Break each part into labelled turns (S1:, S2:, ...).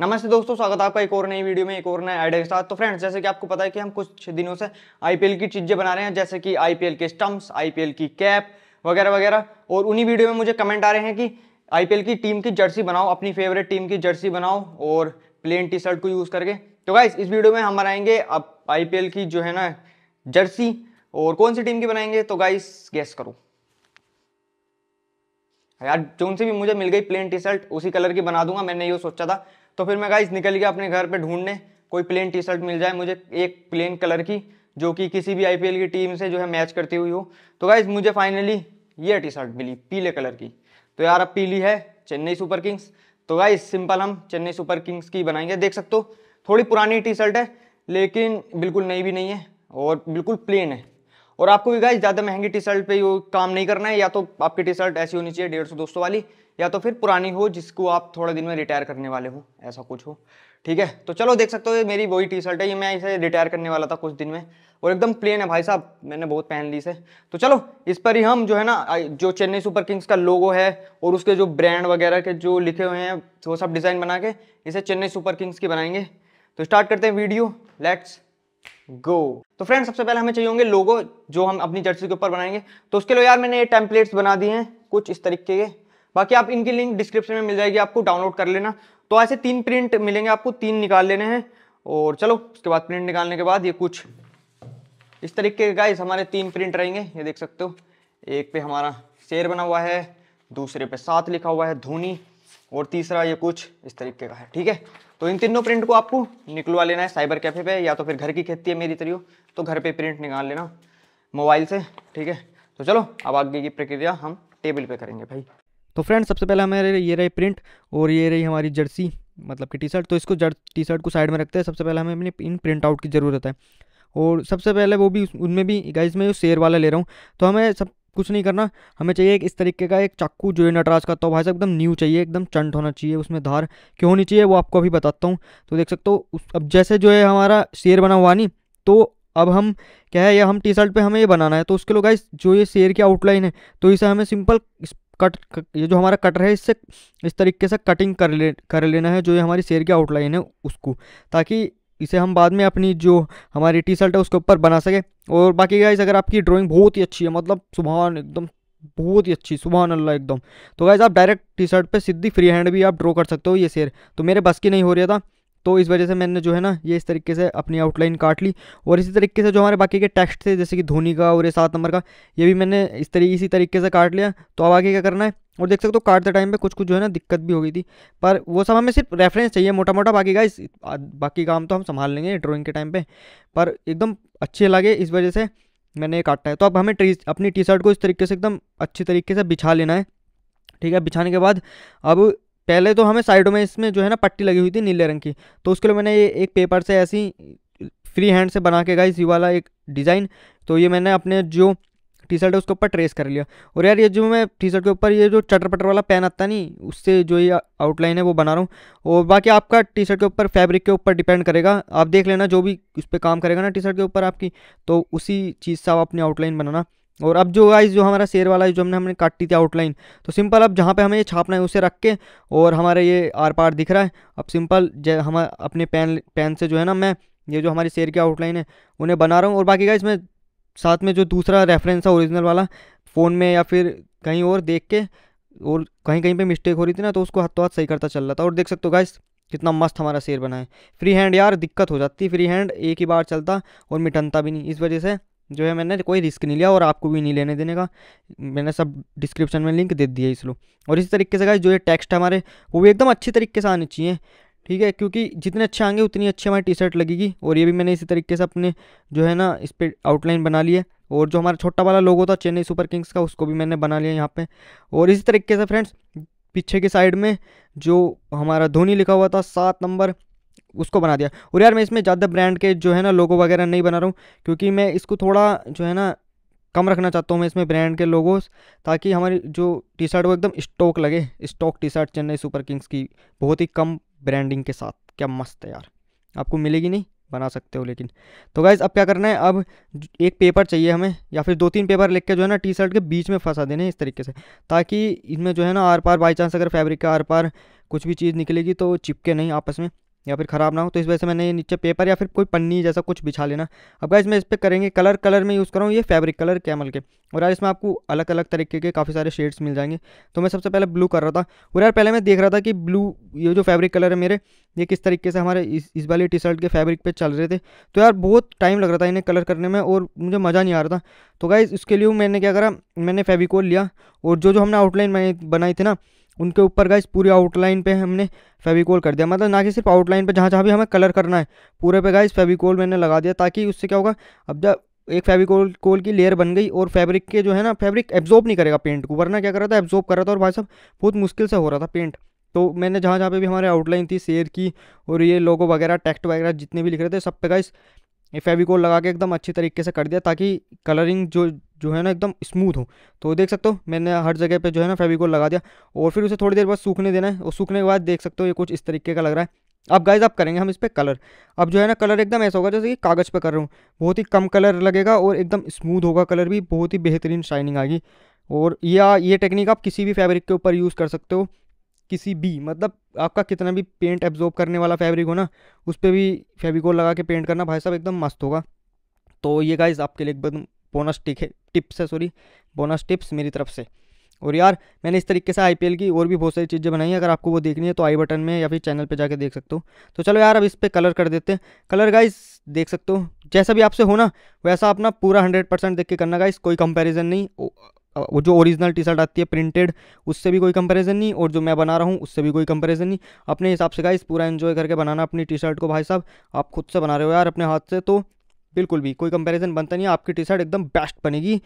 S1: नमस्ते दोस्तों स्वागत है आपका एक और नई वीडियो में एक और नया आइडिया के साथ तो फ्रेंड्स जैसे कि आपको पता है कि हम कुछ दिनों से आईपीएल की चीज़ें बना रहे हैं जैसे कि आईपीएल के स्टम्प्स आईपीएल की कैप वगैरह वगैरह और उन्हीं वीडियो में मुझे कमेंट आ रहे हैं कि आईपीएल की टीम की जर्सी बनाओ अपनी फेवरेट टीम की जर्सी बनाओ और प्लेन टी शर्ट को यूज़ करके तो गाइस इस वीडियो में हम बनाएंगे अब आईपीएल की जो है ना जर्सी और कौन सी टीम की बनाएंगे तो गाइस गैस करो यार जो भी मुझे मिल गई प्लेन टी शर्ट उसी कलर की बना दूंगा मैंने ये सोचा था तो फिर मैं गाइज निकल गया अपने घर पर ढूंढने कोई प्लेन टी शर्ट मिल जाए मुझे एक प्लेन कलर की जो कि किसी भी आईपीएल की टीम से जो है मैच करती हुई हो तो गाइज मुझे फाइनली ये टी शर्ट मिली पीले कलर की तो यार अब पीली है चेन्नई सुपर किंग्स तो गाइज सिंपल हम चेन्नई सुपर किंग्स की बनाएंगे देख सकते हो थोड़ी पुरानी टी शर्ट है लेकिन बिल्कुल नई भी नहीं है और बिल्कुल प्लेन है और आपको भी गाइज ज़्यादा महंगी टी शर्ट पर काम नहीं करना है या तो आपकी टी शर्ट ऐसी होनी चाहिए डेढ़ सौ दो सौ वाली या तो फिर पुरानी हो जिसको आप थोड़े दिन में रिटायर करने वाले हो ऐसा कुछ हो ठीक है तो चलो देख सकते हो ये मेरी वही टी शर्ट है ये मैं इसे रिटायर करने वाला था कुछ दिन में और एकदम प्लेन है भाई साहब मैंने बहुत पहन ली इसे तो चलो इस पर ही हम जो है ना जो चेन्नई सुपर किंग्स का लोगो है और उसके जो ब्रांड वगैरह के जो लिखे हुए हैं वो सब डिज़ाइन बना के इसे चेन्नई सुपर किंग्स की बनाएंगे तो स्टार्ट करते हैं वीडियो लेट्स गो तो फ्रेंड्स सबसे पहले हमें चाहिए होंगे लोगो जो हम अपनी जर्सी के ऊपर बनाएंगे तो उसके लिए यार मैंने ये टेम्पलेट्स बना दिए हैं कुछ इस तरीके के बाकी आप इनकी लिंक डिस्क्रिप्शन में मिल जाएगी आपको डाउनलोड कर लेना तो ऐसे तीन प्रिंट मिलेंगे आपको तीन निकाल लेने हैं और चलो उसके बाद प्रिंट निकालने के बाद ये कुछ इस तरीके के इस हमारे तीन प्रिंट रहेंगे ये देख सकते हो एक पे हमारा शेर बना हुआ है दूसरे पे साथ लिखा हुआ है धोनी और तीसरा ये कुछ इस तरीके का है ठीक है तो इन तीनों प्रिंट को आपको निकलवा लेना है साइबर कैफे पे या तो फिर घर की खेती है मेरी तरी तो घर पे प्रिंट निकाल लेना मोबाइल से ठीक है तो चलो अब आगे की प्रक्रिया हम टेबल पे करेंगे भाई तो फ्रेंड सबसे पहले हमारे ये रही प्रिंट और ये रही हमारी जर्सी मतलब कि टी शर्ट तो इसको जर टी शर्ट को साइड में रखते हैं सबसे पहले हमें अपनी इन प्रिंट आउट की ज़रूरत है और सबसे पहले वो भी उनमें भी गाइज में शेर वाला ले रहा हूँ तो हमें सब कुछ नहीं करना हमें चाहिए एक इस तरीके का एक चाकू जो है नटराज का तो भाई साहब एकदम न्यू चाहिए एकदम चंट होना चाहिए उसमें धार क्यों होनी चाहिए वो आपको अभी बताता हूँ तो देख सकते हो उस अब जैसे जो है हमारा शेर बना हुआ नहीं तो अब हम क्या है या हम टी शर्ट पर हमें ये बनाना है तो उसके लोग जो ये शेर की आउटलाइन है तो इसे हमें सिंपल कट ये जो हमारा कटर है इससे इस तरीके से कटिंग कर ले कर लेना है जो ये हमारी शेर की आउटलाइन है उसको ताकि इसे हम बाद में अपनी जो हमारी टी शर्ट है उसके ऊपर बना सके और बाकी गाइज अगर आपकी ड्राइंग बहुत ही अच्छी है मतलब सुबह एकदम बहुत ही अच्छी सुबह अल्लाह एकदम तो गाइज आप डायरेक्ट टी शर्ट पर सीधी फ्री हैंड भी आप ड्रॉ कर सकते हो ये शेर तो मेरे बस की नहीं हो रहा था तो इस वजह से मैंने जो है ना ये इस तरीके से अपनी आउटलाइन काट ली और इसी तरीके से जो हमारे बाकी के टेक्स्ट थे जैसे कि धोनी का और ये सात नंबर का ये भी मैंने इस तरीके इसी तरीके से काट लिया तो अब आगे क्या करना है और देख सकते हो काटते टाइम पे कुछ कुछ जो है ना दिक्कत भी हो गई थी पर वो सब हमें सिर्फ रेफरेंस चाहिए मोटा मोटा बाकी का इस बाकी काम तो हम संभाल लेंगे ड्रॉइंग के टाइम पर पर एकदम अच्छे लगे इस वजह से मैंने ये काटा है तो अब हमें ट्री अपनी टी शर्ट को इस तरीके से एकदम अच्छी तरीके से बिछा लेना है ठीक है बिछाने के बाद अब पहले तो हमें साइडों में इसमें जो है ना पट्टी लगी हुई थी नीले रंग की तो उसके लिए मैंने ये एक पेपर से ऐसी फ्री हैंड से बना के गाइस इसी वाला एक डिज़ाइन तो ये मैंने अपने जो टी शर्ट है उसके ऊपर ट्रेस कर लिया और यार ये जो मैं टी शर्ट के ऊपर ये जो चटर पटर वाला पेन आता नहीं उससे जो ये आउटलाइन है वो बना रहा हूँ और बाकी आपका टी शर्ट के ऊपर फैब्रिक के ऊपर डिपेंड करेगा आप देख लेना जो भी उस पर काम करेगा ना टी शर्ट के ऊपर आपकी तो उसी चीज़ से आप अपनी आउटलाइन बनाना और अब जो गाइस जो हमारा शेयर वाला जो हमने हमने काटी थी आउटलाइन तो सिंपल अब जहाँ पे हमें ये छापना है उसे रख के और हमारे ये आर पार दिख रहा है अब सिंपल हम अपने पेन पेन से जो है ना मैं ये जो हमारी शेयर की आउटलाइन है उन्हें बना रहा हूँ और बाकी गाइस मैं साथ में जो दूसरा रेफरेंस है ओरिजिनल वाला फ़ोन में या फिर कहीं और देख के और कहीं कहीं पर मिस्टेक हो रही थी ना तो उसको हाथों हाथ सही करता चल रहा था और देख सकते हो गाइस कितना मस्त हमारा शेयर बना है फ्री हैंड यार दिक्कत हो जाती फ्री हैंड एक ही बार चलता और मिटनता भी नहीं इस वजह से जो है मैंने कोई रिस्क नहीं लिया और आपको भी नहीं लेने देने का मैंने सब डिस्क्रिप्शन में लिंक दे दिया इसलो और इसी तरीके से जो ये टेक्स्ट हमारे वो भी एकदम अच्छी तरीके से आने चाहिए ठीक है क्योंकि जितने अच्छे आएंगे उतनी अच्छी हमारी टी शर्ट लगेगी और ये भी मैंने इसी तरीके से अपने जो है ना इस पर आउटलाइन बना लिया और जो हमारा छोटा वाला लोगो था चेन्नई सुपर किंग्स का उसको भी मैंने बना लिया यहाँ पे और इसी तरीके से फ्रेंड्स पीछे की साइड में जो हमारा धोनी लिखा हुआ था सात नंबर उसको बना दिया और यार मैं इसमें ज़्यादा ब्रांड के जो है ना लोगो वगैरह नहीं बना रहा हूँ क्योंकि मैं इसको थोड़ा जो है ना कम रखना चाहता हूँ मैं इसमें ब्रांड के लोगोस ताकि हमारी जो टी शर्ट वो एकदम स्टॉक लगे stock T shirt Chennai Super Kings की बहुत ही कम ब्रांडिंग के साथ क्या मस्त है यार आपको मिलेगी नहीं बना सकते हो लेकिन तो गाइज़ अब क्या करना है अब एक पेपर चाहिए हमें या फिर दो तीन पेपर लिख के जो है ना टी शर्ट के बीच में फंसा देने इस तरीके से ताकि इसमें जो है ना आर पार बाई चांस अगर फैब्रिक का आर पार कुछ भी चीज़ निकलेगी तो चिपके नहीं आपस में या फिर ख़राब ना हो तो इस वजह से मैंने ये नीचे पेपर या फिर कोई पन्नी जैसा कुछ बिछा लेना अब गाइज मैं इस पर करेंगे कलर कलर में यूज़ कर रहा हूँ ये फैब्रिक कलर कैमल के और यार इसमें आपको अलग अलग तरीके के काफ़ी सारे शेड्स मिल जाएंगे तो मैं सबसे पहले ब्लू कर रहा था और यार पहले मैं देख रहा था कि ब्लू ये जो फैब्रिक कलर है मेरे ये किस तरीके से हमारे इस इस वाली टी शर्ट के फैब्रिक पे चल रहे थे तो यार बहुत टाइम लग रहा था इन्हें कलर करने में और मुझे मज़ा नहीं आ रहा था तो गाइज़ इसके लिए मैंने क्या करा मैंने फेविकोल लिया और जो जो हमने आउटलाइन बनाई थी ना उनके ऊपर गाइस पूरी आउटलाइन पे हमने फेविकोल कर दिया मतलब ना कि सिर्फ आउटलाइन पे जहाँ जहाँ भी हमें कलर करना है पूरे पे गाइस फेविकोल मैंने लगा दिया ताकि उससे क्या होगा अब जब एक फेविकोल कोल की लेयर बन गई और फैब्रिक के जो है ना फैब्रिक एब्जॉर्ब नहीं करेगा पेंट को वरना क्या कर रहा था एब्जॉर्ब कर रहा था और भाई साहब बहुत मुश्किल से हो रहा था पेंट तो मैंने जहाँ जहाँ पे भी हमारे आउटलाइन थी शेर की और ये लोगो वगैरह टेक्स्ट वगैरह जितने भी लिख रहे थे सब पे गाइस फेविकोल लगा के एकदम अच्छी तरीके से कर दिया ताकि कलरिंग जो जो है ना एकदम स्मूथ हो तो देख सकते हो मैंने हर जगह पे जो है ना फेविकोल लगा दिया और फिर उसे थोड़ी देर बाद सूखने देना है और सूखने के बाद देख सकते हो ये कुछ इस तरीके का लग रहा है अब गाइज आप करेंगे हम इस पर कलर अब जो है ना कलर एकदम ऐसा होगा जैसे कि कागज़ पर कर रहा हूँ बहुत ही कम कलर लगेगा और एकदम स्मूथ होगा कलर भी बहुत ही बेहतरीन शाइनिंग आएगी और या ये टेक्निक आप किसी भी फैब्रिक के ऊपर यूज़ कर सकते हो किसी भी मतलब आपका कितना भी पेंट एब्जॉर्ब करने वाला फैब्रिक हो ना उस पर भी फेविकोल लगा के पेंट करना भाई साहब एकदम मस्त होगा तो ये गाइज आपके लिए एकदम बोनस टिप्स है सॉरी बोनस टिप्स मेरी तरफ से और यार मैंने इस तरीके से आई की और भी बहुत सारी चीज़ें बनाई अगर आपको वो देखनी है तो आई बटन में या फिर चैनल पे जाके देख सकते हो तो चलो यार अब इस पर कलर कर देते हैं कलर गाइस देख सकते हो जैसा भी आपसे हो ना वैसा अपना पूरा हंड्रेड परसेंट देख के करना गाइस कोई कंपेरिजन नहीं वो जो ओरिजिनल टी शर्ट आती है प्रिंटेड उससे भी कोई कंपैरिजन नहीं और जो मैं बना रहा हूँ उससे भी कोई कंपैरिजन नहीं अपने हिसाब से गाइस पूरा एंजॉय करके बनाना अपनी टी शर्ट को भाई साहब आप खुद से बना रहे हो यार अपने हाथ से तो बिल्कुल भी कोई कंपैरिजन बनता नहीं है आपकी टी शर्ट एकदम बेस्ट बनेगी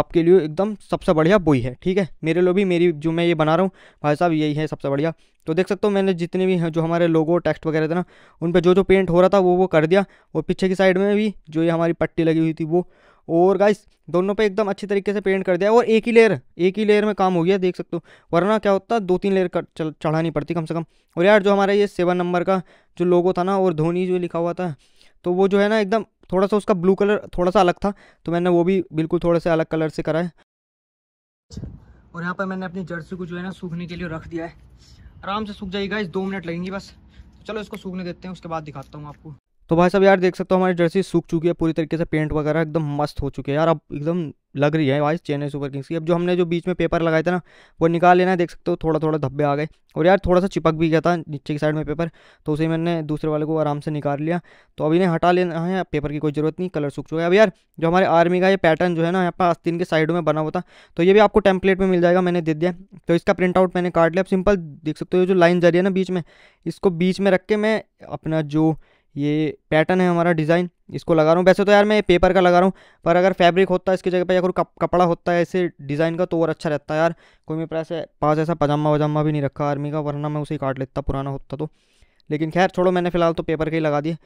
S1: आपके लिए एकदम सबसे बढ़िया बोई है ठीक है मेरे लिए भी मेरी जो मैं ये बना रहा हूँ भाई साहब यही है सबसे बढ़िया तो देख सकते हो मैंने जितने भी हैं जो हमारे लोगो टेक्स्ट वगैरह थे ना उन पर जो जो पेंट हो रहा था वो वो कर दिया और पीछे की साइड में भी जो ये हमारी पट्टी लगी हुई थी वो और गाइस दोनों पे एकदम अच्छी तरीके से पेंट कर दिया और एक ही लेयर एक ही लेयर में काम हो गया देख सकते हो वरना क्या होता दो तीन लेयर चढ़ानी पड़ती कम से कम और यार जो हमारा ये सेवन नंबर का जो लोगो था ना और धोनी जो लिखा हुआ था तो वो जो है ना एकदम थोड़ा सा उसका ब्लू कलर थोड़ा सा अलग था तो मैंने वो भी बिल्कुल थोड़े से अलग कलर से करा है और यहाँ पर मैंने अपनी जर्सी को जो है ना सूखने के लिए रख दिया है आराम से सूख जाएगी इस दो मिनट लगेंगी बस तो चलो इसको सूखने देते हैं उसके बाद दिखाता हूँ आपको तो भाई साहब यार देख सकते हो हमारी जर्सी सूख चुकी है पूरी तरीके से पेंट वगैरह एकदम मस्त हो चुके हैं यार अब एकदम लग रही है भाई चेन्नई सुपर किंग्स की अब जो हमने जो बीच में पेपर लगाए थे ना वो निकाल लेना है देख सकते हो थोड़ा थोड़ा धब्बे आ गए और यार थोड़ा सा चिपक भी गया था नीचे की साइड में पेपर तो उसे मैंने दूसरे वाले को आराम से निकाल लिया तो अभी इन्हें हटा लेना है पेपर की कोई ज़रूरत नहीं कलर सूख चुका है अब यार जो हमारे आर्मी का ये पैटर्न जो है ना यहाँ पर आस्तीन के साइड में बना हुआ था तो ये भी आपको टेम्पलेट में मिल जाएगा मैंने दे दिया तो इसका प्रिंट आउट मैंने काट लिया अब सिंपल देख सकते हो जो लाइन जा रही है ना बीच में इसको बीच में रख के मैं अपना जो ये पैटर्न है हमारा डिज़ाइन इसको लगा रहा हूँ वैसे तो यार मैं पेपर का लगा रहा हूँ पर अगर फैब्रिक होता है इसकी जगह पे या कोई कप, कपड़ा होता है ऐसे डिज़ाइन का तो और अच्छा रहता है यार कोई मेरे पास पास ऐसा पजामा वजामा भी नहीं रखा आर्मी का वरना मैं उसे काट लेता पुराना होता तो लेकिन खैर छोड़ो मैंने फ़िलहाल तो पेपर के ही लगा दिया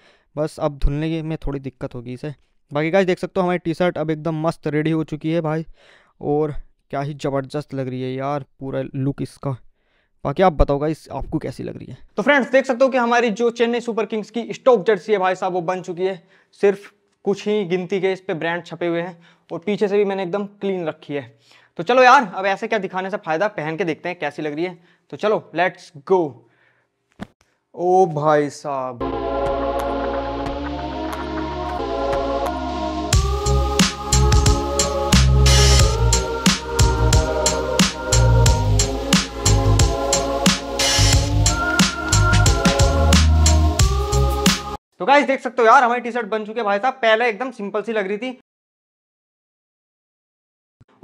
S1: बस अब धुलने में थोड़ी दिक्कत होगी इसे बाकी गाइस देख सकते हो हमारी टी शर्ट अब एकदम मस्त रेडी हो चुकी है भाई और क्या ही ज़बरदस्त लग रही है यार पूरा लुक इसका बाकी आप बताओ इस आपको कैसी लग रही है तो फ्रेंड्स देख सकते हो कि हमारी जो चेन्नई सुपर किंग्स की स्टॉक जर्सी है भाई साहब वो बन चुकी है सिर्फ कुछ ही गिनती के इस पे ब्रांड छपे हुए हैं और पीछे से भी मैंने एकदम क्लीन रखी है तो चलो यार अब ऐसे क्या दिखाने से फायदा पहन के देखते हैं कैसी लग रही है तो चलो लेट्स गो ओ भाई साहब तो गाइस देख सकते हो यार हमारी टी शर्ट बन चुके भाई साहब पहले एकदम सिंपल सी लग रही थी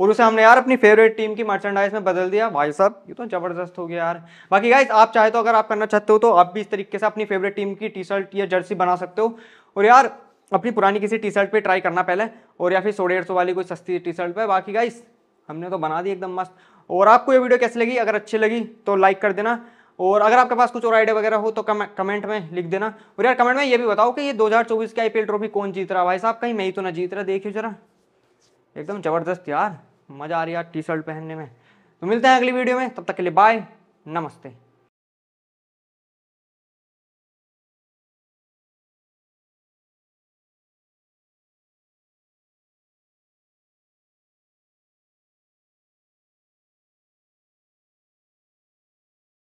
S1: और उसे हमने यार अपनी फेवरेट टीम की मर्चेंडाइज में बदल दिया भाई साहब ये तो जबरदस्त हो गया यार बाकी गाइस आप चाहे तो अगर आप करना चाहते हो तो आप भी इस तरीके से अपनी फेवरेट टीम की टी शर्ट या जर्सी बना सकते हो और यार अपनी पुरानी किसी टी शर्ट पर ट्राई करना पहले और या फिर सौ डेढ़ वाली कोई सस्ती टी शर्ट पर बाकी गाइस हमने तो बना दी एकदम मस्त और आपको ये वीडियो कैसी लगी अगर अच्छी लगी तो लाइक कर देना और अगर आपके पास कुछ और आइडिया वगैरह हो तो कम, कमेंट में लिख देना और यार कमेंट में ये भी बताओ कि ये 2024 की आईपीएल ट्रॉफी कौन जीत रहा भाई साहब कहीं मैं ही तो ना जीत रहा देखियो जरा एकदम ज़बरदस्त यार मज़ा आ रही यार टी शर्ट पहनने में तो मिलते हैं अगली वीडियो में तब तक के लिए बाय नमस्ते